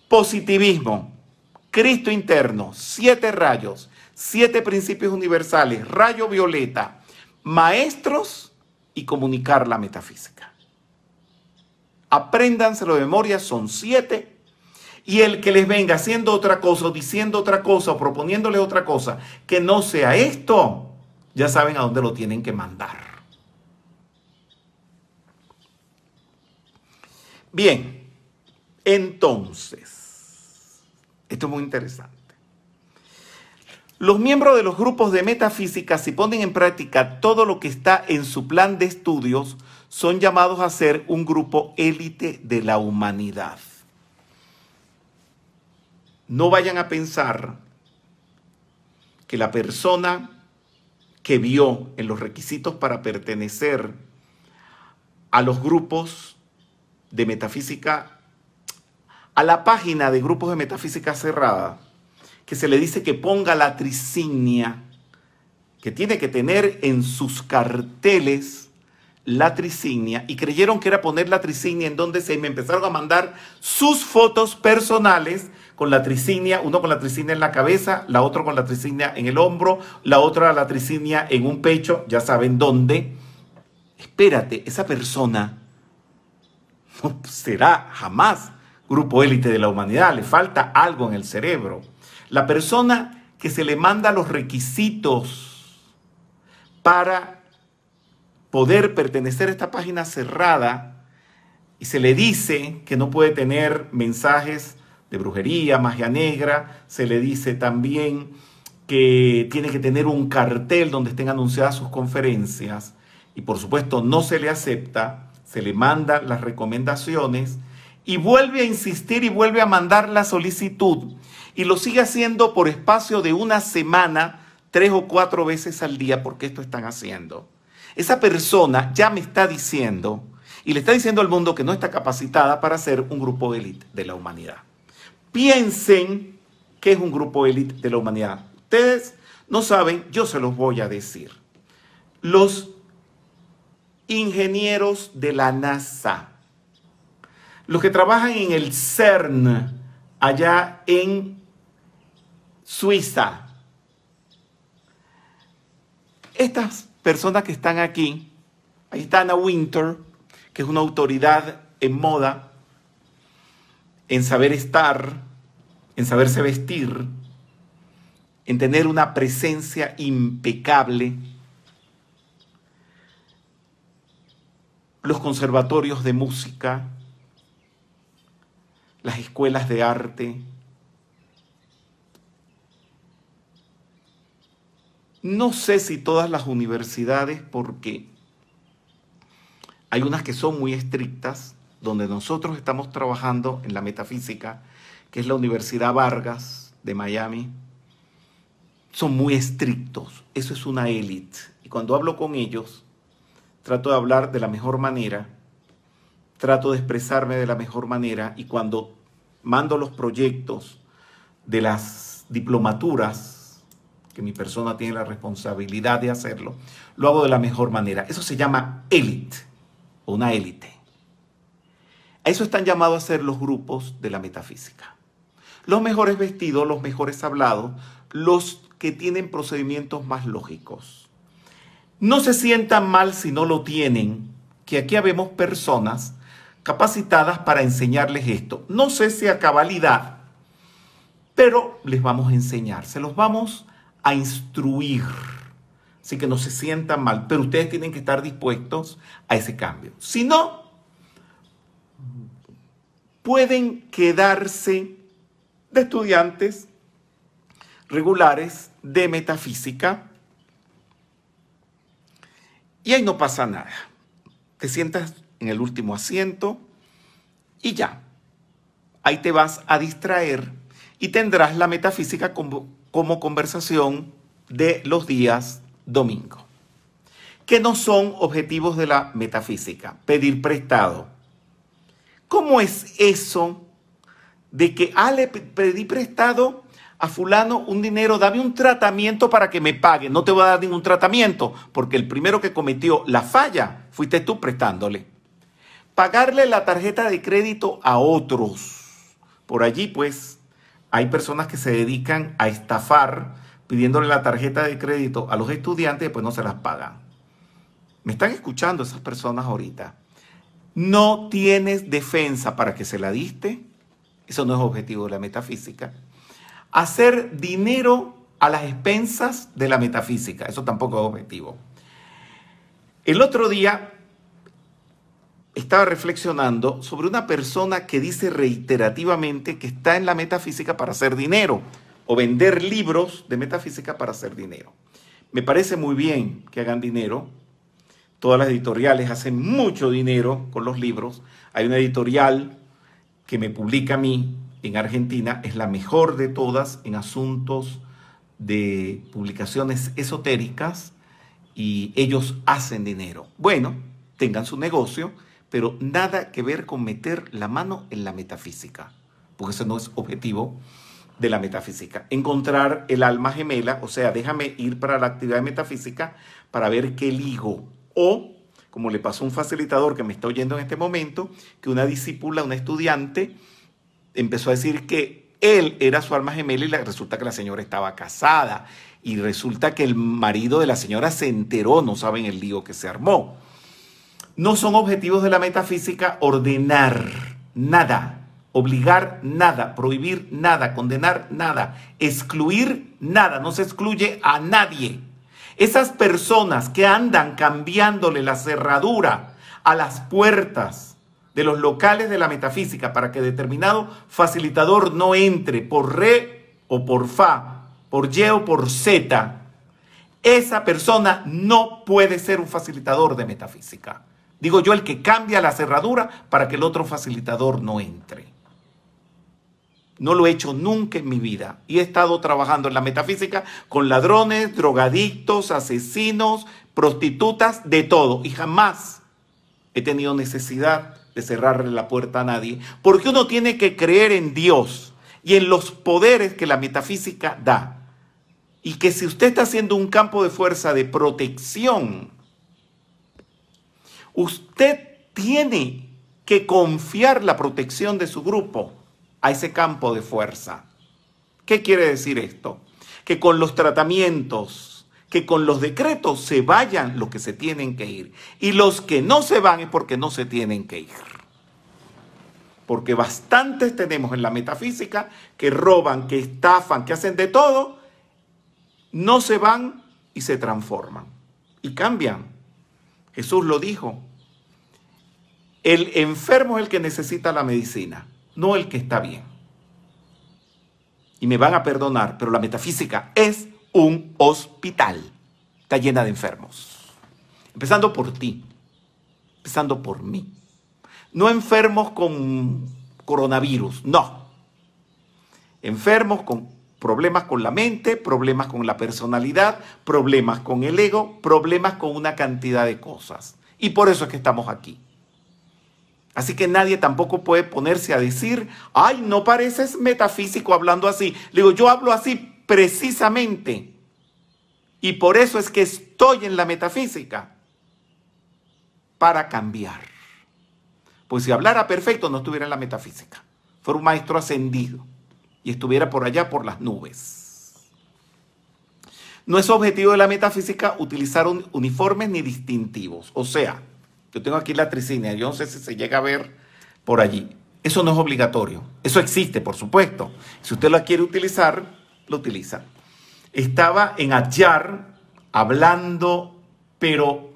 Positivismo, Cristo interno, siete rayos, siete principios universales, rayo violeta, maestros y comunicar la metafísica. Apréndanselo de memoria, son siete y el que les venga haciendo otra cosa, o diciendo otra cosa, o proponiéndole otra cosa, que no sea esto, ya saben a dónde lo tienen que mandar. Bien, entonces, esto es muy interesante. Los miembros de los grupos de metafísica, si ponen en práctica todo lo que está en su plan de estudios, son llamados a ser un grupo élite de la humanidad no vayan a pensar que la persona que vio en los requisitos para pertenecer a los grupos de metafísica, a la página de grupos de metafísica cerrada, que se le dice que ponga la trisignia, que tiene que tener en sus carteles la trisignia, y creyeron que era poner la trisignia en donde se me empezaron a mandar sus fotos personales con la tricinia, uno con la tricinia en la cabeza, la otra con la tricinia en el hombro, la otra la tricinia en un pecho, ya saben dónde. Espérate, esa persona no será jamás grupo élite de la humanidad, le falta algo en el cerebro. La persona que se le manda los requisitos para poder pertenecer a esta página cerrada y se le dice que no puede tener mensajes de brujería, magia negra, se le dice también que tiene que tener un cartel donde estén anunciadas sus conferencias y por supuesto no se le acepta, se le manda las recomendaciones y vuelve a insistir y vuelve a mandar la solicitud y lo sigue haciendo por espacio de una semana, tres o cuatro veces al día, porque esto están haciendo. Esa persona ya me está diciendo y le está diciendo al mundo que no está capacitada para ser un grupo de élite de la humanidad piensen que es un grupo élite de la humanidad. Ustedes no saben, yo se los voy a decir. Los ingenieros de la NASA, los que trabajan en el CERN, allá en Suiza, estas personas que están aquí, ahí está Ana Winter, que es una autoridad en moda, en saber estar, en saberse vestir, en tener una presencia impecable. Los conservatorios de música, las escuelas de arte. No sé si todas las universidades, porque hay unas que son muy estrictas, donde nosotros estamos trabajando en la metafísica, que es la Universidad Vargas de Miami, son muy estrictos. Eso es una élite. Y cuando hablo con ellos, trato de hablar de la mejor manera, trato de expresarme de la mejor manera y cuando mando los proyectos de las diplomaturas, que mi persona tiene la responsabilidad de hacerlo, lo hago de la mejor manera. Eso se llama élite, o una élite. A eso están llamados a ser los grupos de la metafísica. Los mejores vestidos, los mejores hablados, los que tienen procedimientos más lógicos. No se sientan mal si no lo tienen, que aquí habemos personas capacitadas para enseñarles esto. No sé si a cabalidad, pero les vamos a enseñar, se los vamos a instruir. Así que no se sientan mal, pero ustedes tienen que estar dispuestos a ese cambio. Si no, pueden quedarse estudiantes regulares de metafísica y ahí no pasa nada. Te sientas en el último asiento y ya. Ahí te vas a distraer y tendrás la metafísica como, conversación de los días domingo. que no son objetivos de la metafísica? Pedir prestado. ¿Cómo es eso de que, ah, le pedí prestado a fulano un dinero, dame un tratamiento para que me pague. No te voy a dar ningún tratamiento, porque el primero que cometió la falla fuiste tú prestándole. Pagarle la tarjeta de crédito a otros. Por allí, pues, hay personas que se dedican a estafar pidiéndole la tarjeta de crédito a los estudiantes y después pues no se las pagan. Me están escuchando esas personas ahorita. No tienes defensa para que se la diste eso no es objetivo de la metafísica. Hacer dinero a las expensas de la metafísica, eso tampoco es objetivo. El otro día estaba reflexionando sobre una persona que dice reiterativamente que está en la metafísica para hacer dinero o vender libros de metafísica para hacer dinero. Me parece muy bien que hagan dinero. Todas las editoriales hacen mucho dinero con los libros. Hay una editorial que me publica a mí en Argentina es la mejor de todas en asuntos de publicaciones esotéricas y ellos hacen dinero. Bueno, tengan su negocio, pero nada que ver con meter la mano en la metafísica, porque ese no es objetivo de la metafísica. Encontrar el alma gemela, o sea, déjame ir para la actividad metafísica para ver qué ligo o como le pasó a un facilitador que me está oyendo en este momento, que una discípula, una estudiante, empezó a decir que él era su alma gemela y resulta que la señora estaba casada. Y resulta que el marido de la señora se enteró, no saben el lío que se armó. No son objetivos de la metafísica ordenar nada, obligar nada, prohibir nada, condenar nada, excluir nada, no se excluye a nadie. Esas personas que andan cambiándole la cerradura a las puertas de los locales de la metafísica para que determinado facilitador no entre por re o por fa, por y o por z, esa persona no puede ser un facilitador de metafísica. Digo yo, el que cambia la cerradura para que el otro facilitador no entre. No lo he hecho nunca en mi vida. Y he estado trabajando en la metafísica con ladrones, drogadictos, asesinos, prostitutas, de todo. Y jamás he tenido necesidad de cerrarle la puerta a nadie. Porque uno tiene que creer en Dios y en los poderes que la metafísica da. Y que si usted está haciendo un campo de fuerza de protección, usted tiene que confiar la protección de su grupo a ese campo de fuerza. ¿Qué quiere decir esto? Que con los tratamientos, que con los decretos se vayan los que se tienen que ir. Y los que no se van es porque no se tienen que ir. Porque bastantes tenemos en la metafísica que roban, que estafan, que hacen de todo, no se van y se transforman y cambian. Jesús lo dijo. El enfermo es el que necesita la medicina no el que está bien. Y me van a perdonar, pero la metafísica es un hospital. Está llena de enfermos. Empezando por ti. Empezando por mí. No enfermos con coronavirus, no. Enfermos con problemas con la mente, problemas con la personalidad, problemas con el ego, problemas con una cantidad de cosas. Y por eso es que estamos aquí. Así que nadie tampoco puede ponerse a decir, ay, no pareces metafísico hablando así. digo, yo hablo así precisamente. Y por eso es que estoy en la metafísica. Para cambiar. Pues si hablara perfecto no estuviera en la metafísica. Fue un maestro ascendido. Y estuviera por allá por las nubes. No es objetivo de la metafísica utilizar uniformes ni distintivos. O sea, yo tengo aquí la tricina, yo no sé si se llega a ver por allí. Eso no es obligatorio. Eso existe, por supuesto. Si usted la quiere utilizar, lo utiliza. Estaba en Achar hablando, pero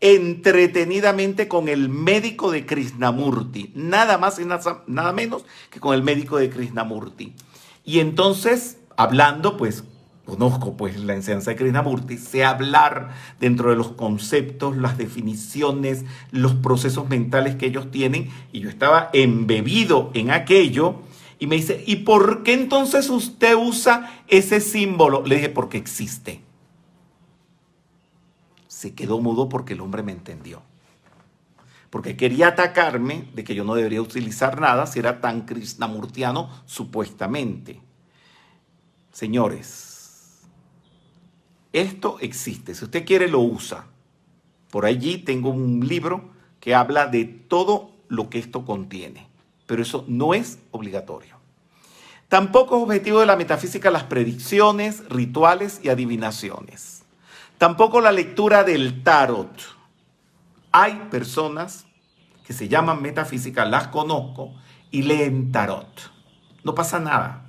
entretenidamente con el médico de Krishnamurti. Nada más y nada, nada menos que con el médico de Krishnamurti. Y entonces, hablando, pues, Conozco pues la enseñanza de Krishnamurti, sé hablar dentro de los conceptos, las definiciones, los procesos mentales que ellos tienen y yo estaba embebido en aquello y me dice, ¿y por qué entonces usted usa ese símbolo? Le dije, porque existe. Se quedó mudo porque el hombre me entendió. Porque quería atacarme de que yo no debería utilizar nada si era tan krishnamurtiano supuestamente. Señores, esto existe. Si usted quiere, lo usa. Por allí tengo un libro que habla de todo lo que esto contiene. Pero eso no es obligatorio. Tampoco es objetivo de la metafísica las predicciones, rituales y adivinaciones. Tampoco la lectura del tarot. Hay personas que se llaman metafísicas, las conozco, y leen tarot. No pasa nada.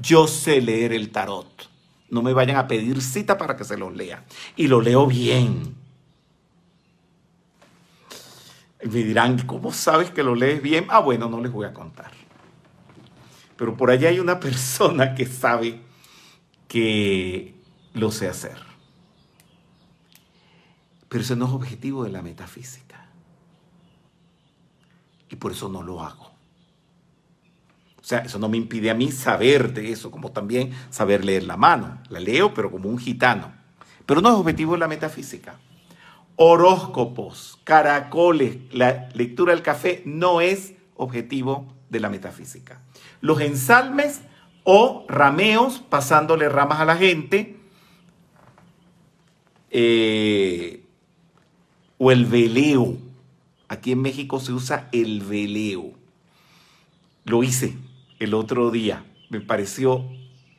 Yo sé leer el tarot. No me vayan a pedir cita para que se los lea. Y lo leo bien. Me dirán, ¿cómo sabes que lo lees bien? Ah, bueno, no les voy a contar. Pero por allá hay una persona que sabe que lo sé hacer. Pero ese no es objetivo de la metafísica. Y por eso no lo hago. O sea, eso no me impide a mí saber de eso, como también saber leer la mano. La leo, pero como un gitano. Pero no es objetivo de la metafísica. Horóscopos, caracoles, la lectura del café no es objetivo de la metafísica. Los ensalmes o rameos pasándole ramas a la gente. Eh, o el veleo. Aquí en México se usa el veleo. Lo hice, el otro día. Me pareció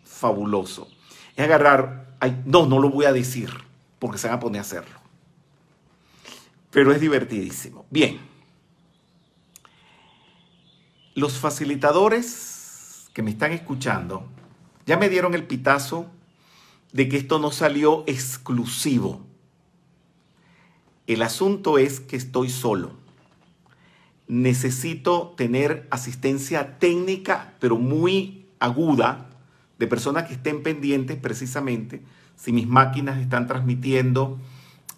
fabuloso. Es agarrar, no, no lo voy a decir, porque se van a poner a hacerlo. Pero es divertidísimo. Bien. Los facilitadores que me están escuchando ya me dieron el pitazo de que esto no salió exclusivo. El asunto es que estoy solo necesito tener asistencia técnica, pero muy aguda, de personas que estén pendientes precisamente si mis máquinas están transmitiendo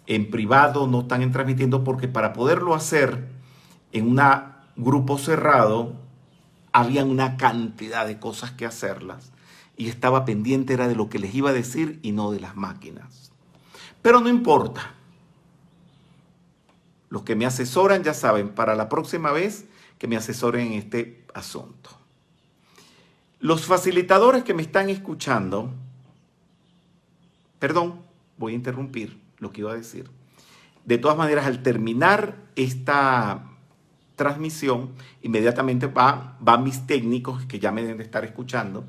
en privado, no están transmitiendo, porque para poderlo hacer en un grupo cerrado, había una cantidad de cosas que hacerlas y estaba pendiente era de lo que les iba a decir y no de las máquinas. Pero no importa, los que me asesoran ya saben, para la próxima vez que me asesoren en este asunto. Los facilitadores que me están escuchando, perdón, voy a interrumpir lo que iba a decir. De todas maneras, al terminar esta transmisión, inmediatamente va, van mis técnicos que ya me deben estar escuchando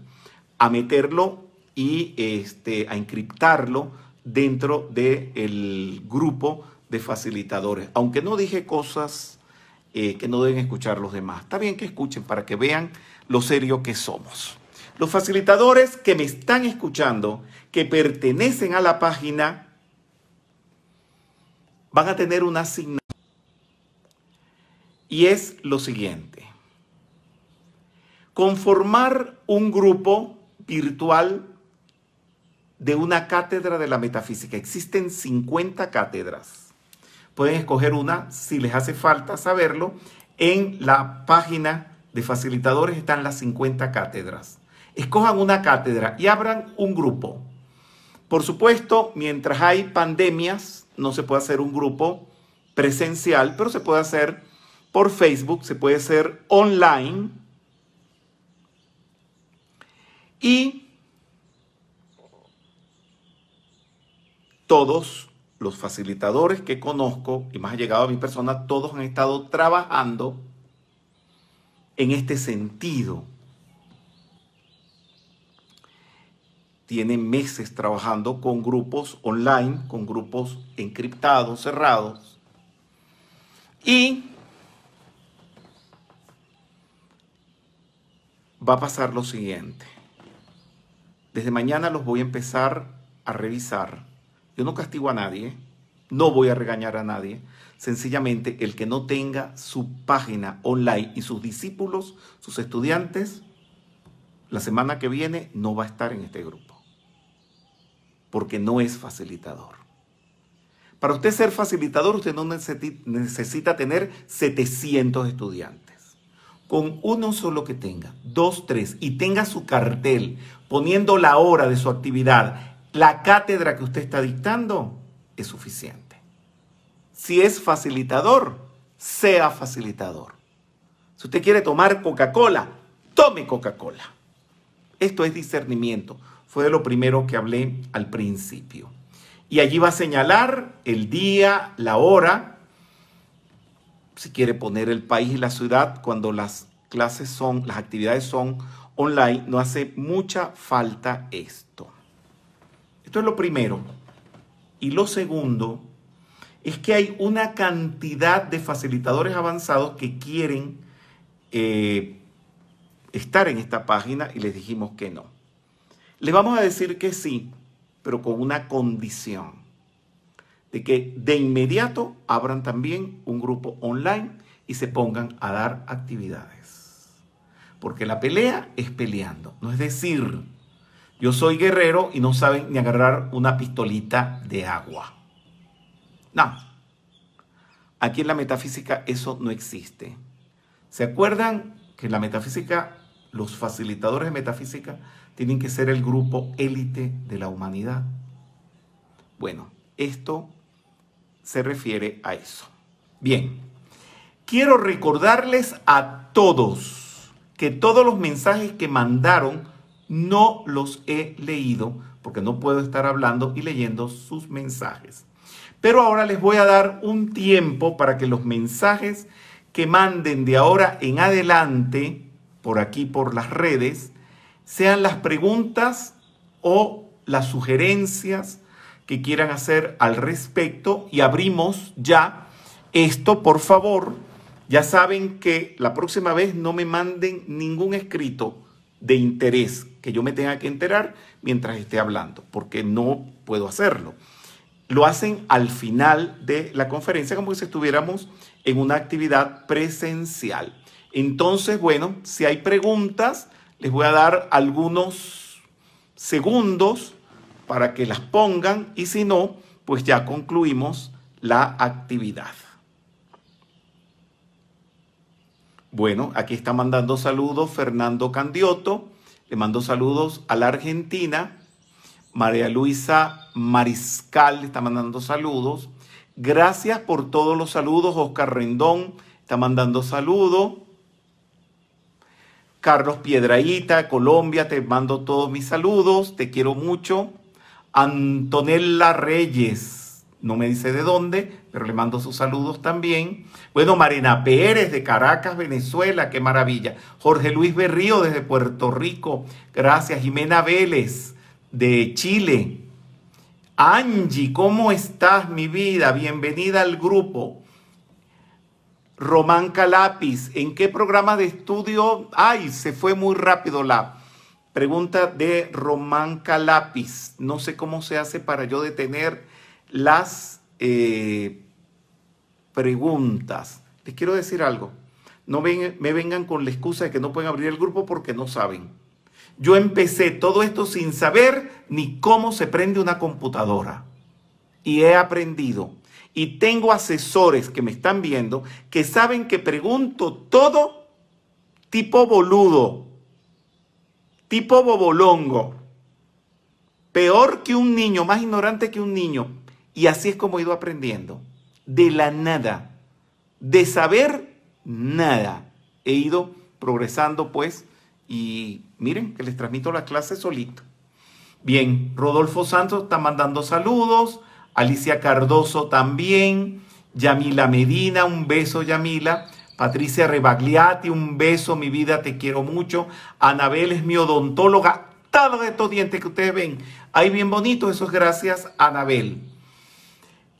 a meterlo y este, a encriptarlo dentro del de grupo de facilitadores, aunque no dije cosas eh, que no deben escuchar los demás. Está bien que escuchen para que vean lo serio que somos. Los facilitadores que me están escuchando, que pertenecen a la página, van a tener una asignación. Y es lo siguiente. Conformar un grupo virtual de una cátedra de la metafísica. Existen 50 cátedras pueden escoger una si les hace falta saberlo. En la página de facilitadores están las 50 cátedras. Escojan una cátedra y abran un grupo. Por supuesto, mientras hay pandemias, no se puede hacer un grupo presencial, pero se puede hacer por Facebook, se puede hacer online. Y todos los facilitadores que conozco y más llegado a mi persona, todos han estado trabajando en este sentido. Tienen meses trabajando con grupos online, con grupos encriptados, cerrados. Y va a pasar lo siguiente. Desde mañana los voy a empezar a revisar yo no castigo a nadie, no voy a regañar a nadie. Sencillamente, el que no tenga su página online y sus discípulos, sus estudiantes, la semana que viene no va a estar en este grupo. Porque no es facilitador. Para usted ser facilitador, usted no necesita tener 700 estudiantes. Con uno solo que tenga, dos, tres, y tenga su cartel poniendo la hora de su actividad la cátedra que usted está dictando es suficiente. Si es facilitador, sea facilitador. Si usted quiere tomar Coca-Cola, tome Coca-Cola. Esto es discernimiento. Fue de lo primero que hablé al principio. Y allí va a señalar el día, la hora, si quiere poner el país y la ciudad cuando las clases son, las actividades son online, no hace mucha falta esto. Esto es lo primero. Y lo segundo es que hay una cantidad de facilitadores avanzados que quieren eh, estar en esta página y les dijimos que no. Les vamos a decir que sí, pero con una condición de que de inmediato abran también un grupo online y se pongan a dar actividades. Porque la pelea es peleando, no es decir, yo soy guerrero y no saben ni agarrar una pistolita de agua. No. Aquí en la metafísica eso no existe. ¿Se acuerdan que en la metafísica los facilitadores de metafísica tienen que ser el grupo élite de la humanidad? Bueno, esto se refiere a eso. Bien, quiero recordarles a todos que todos los mensajes que mandaron no los he leído porque no puedo estar hablando y leyendo sus mensajes. Pero ahora les voy a dar un tiempo para que los mensajes que manden de ahora en adelante, por aquí, por las redes, sean las preguntas o las sugerencias que quieran hacer al respecto y abrimos ya esto, por favor. Ya saben que la próxima vez no me manden ningún escrito de interés que yo me tenga que enterar mientras esté hablando, porque no puedo hacerlo. Lo hacen al final de la conferencia como si estuviéramos en una actividad presencial. Entonces, bueno, si hay preguntas, les voy a dar algunos segundos para que las pongan y si no, pues ya concluimos la actividad. Bueno, aquí está mandando saludos Fernando Candioto, le mando saludos a la Argentina, María Luisa Mariscal le está mandando saludos. Gracias por todos los saludos, Oscar Rendón está mandando saludos. Carlos Piedraíta, Colombia, te mando todos mis saludos, te quiero mucho. Antonella Reyes, no me dice de dónde, pero le mando sus saludos también. Bueno, Marina Pérez de Caracas, Venezuela, qué maravilla. Jorge Luis Berrío desde Puerto Rico, gracias. Jimena Vélez de Chile. Angie, ¿cómo estás, mi vida? Bienvenida al grupo. Román Calapis, ¿en qué programa de estudio? Ay, se fue muy rápido la pregunta de Román Calapis. No sé cómo se hace para yo detener las eh, preguntas. Les quiero decir algo. No me vengan con la excusa de que no pueden abrir el grupo porque no saben. Yo empecé todo esto sin saber ni cómo se prende una computadora. Y he aprendido. Y tengo asesores que me están viendo que saben que pregunto todo tipo boludo, tipo bobolongo. Peor que un niño, más ignorante que un niño. Y así es como he ido aprendiendo. De la nada. De saber nada. He ido progresando pues y miren que les transmito la clase solito. Bien, Rodolfo Santos está mandando saludos, Alicia Cardoso también, Yamila Medina, un beso Yamila, Patricia Rebagliati, un beso, mi vida, te quiero mucho, Anabel es mi odontóloga, de estos dientes que ustedes ven, ahí bien bonito, eso es gracias Anabel.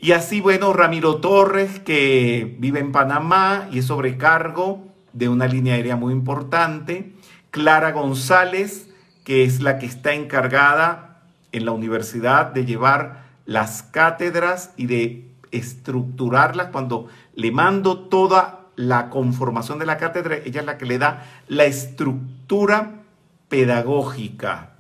Y así, bueno, Ramiro Torres, que vive en Panamá y es sobrecargo de una línea aérea muy importante. Clara González, que es la que está encargada en la universidad de llevar las cátedras y de estructurarlas. Cuando le mando toda la conformación de la cátedra, ella es la que le da la estructura pedagógica.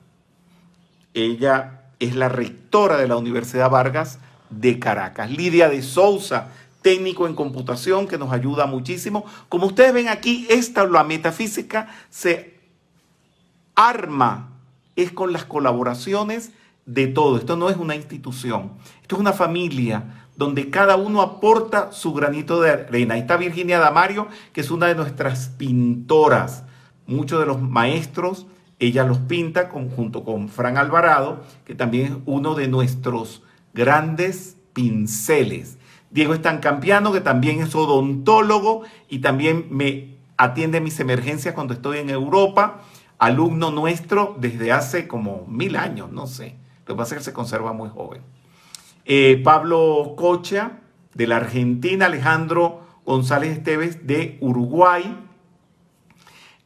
Ella es la rectora de la Universidad Vargas de Caracas. Lidia de Souza, técnico en computación, que nos ayuda muchísimo. Como ustedes ven aquí, esta la metafísica se arma, es con las colaboraciones de todo. Esto no es una institución, esto es una familia donde cada uno aporta su granito de arena. Ahí está Virginia Damario, que es una de nuestras pintoras. Muchos de los maestros, ella los pinta junto con Fran Alvarado, que también es uno de nuestros grandes pinceles. Diego Estancampiano, que también es odontólogo y también me atiende mis emergencias cuando estoy en Europa, alumno nuestro desde hace como mil años, no sé. Lo que pasa es que se conserva muy joven. Eh, Pablo Cocha, de la Argentina, Alejandro González Esteves, de Uruguay,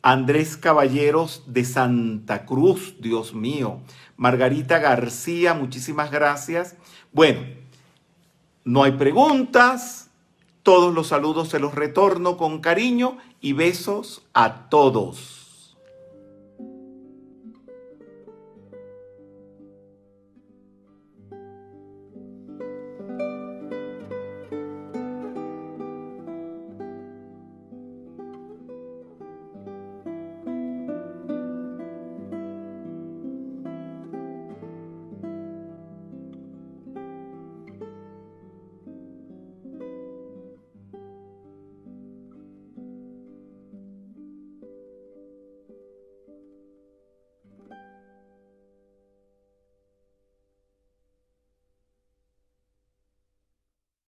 Andrés Caballeros, de Santa Cruz, Dios mío, Margarita García, muchísimas gracias. Bueno, no hay preguntas. Todos los saludos se los retorno con cariño y besos a todos.